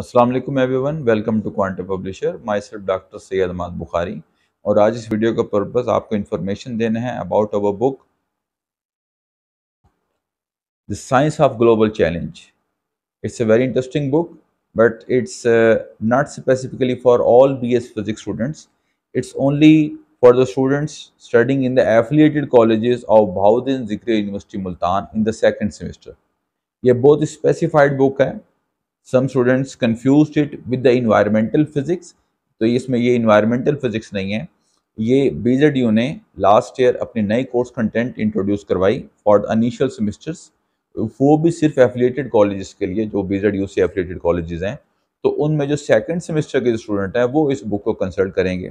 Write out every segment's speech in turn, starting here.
Aslam everyone welcome to quantum publisher myself doctor Saeed Ahmed Bukhari और आज इस वीडियो का पर्पस आपको इन्फॉर्मेशन देना है about our book the science of global challenge it's a very interesting book but it's not specifically for all B S physics students it's only for the students studying in the affiliated college of Bahauddin Zakariya university Multan in the second semester ये बहुत specified book है some students confuse it with the environmental physics तो इसमें ये environmental physics नहीं है ये B ने लास्ट ईयर अपने नए कोर्स कंटेंट इंट्रोड्यूस करवाई फॉर अनिशियल सेमिस्टर्स वो भी सिर्फ एफिलेटेड कॉलेज के लिए जो बी से एफिलेटेड कॉलेज हैं तो उनमें जो सेकेंड सेमेस्टर के स्टूडेंट हैं वो इस बुक को कंसल्ट करेंगे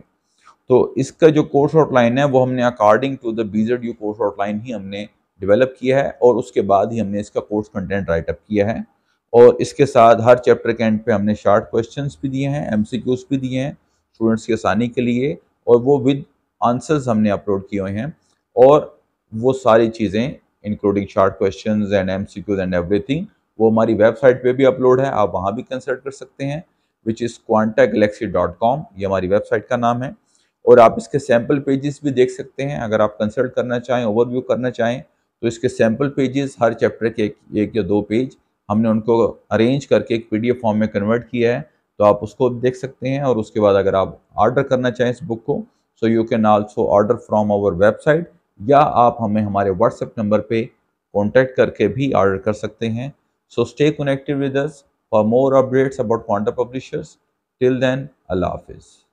तो इसका जो कोर्स आउटलाइन है वो हमने according to the B course outline ही हमने डेवलप किया है और उसके बाद ही हमने इसका कोर्स कंटेंट राइटअप किया है और इसके साथ हर चैप्टर के एंड पे हमने शार्ट क्वेश्चंस भी दिए हैं एमसीक्यूज भी दिए हैं स्टूडेंट्स की आसानी के लिए और वो विद आंसर्स हमने अपलोड किए हुए हैं और वो सारी चीज़ें including short question and M and thing वो हमारी वेबसाइट पे भी अपलोड है आप वहाँ भी कंसल्ट कर सकते हैं which is quanta galaxy dot com ये हमारी वेबसाइट का नाम है और आप इसके सैम्पल पेजेस भी देख सकते हैं अगर आप कंसल्ट करना चाहें ओवरव्यू करना चाहें तो इसके सैम्पल पेजेस हर चैप्टर के एक या दो पेज हमने उनको अरेंज करके एक पी फॉर्म में कन्वर्ट किया है तो आप उसको देख सकते हैं और उसके बाद अगर आप ऑर्डर करना चाहें इस बुक को so you can also order from our website या आप हमें हमारे व्हाट्सएप नंबर पे कॉन्टैक्ट करके भी ऑर्डर कर सकते हैं so stay connected with us for more updates about quanta publishers till then अल्लाह हाफिज़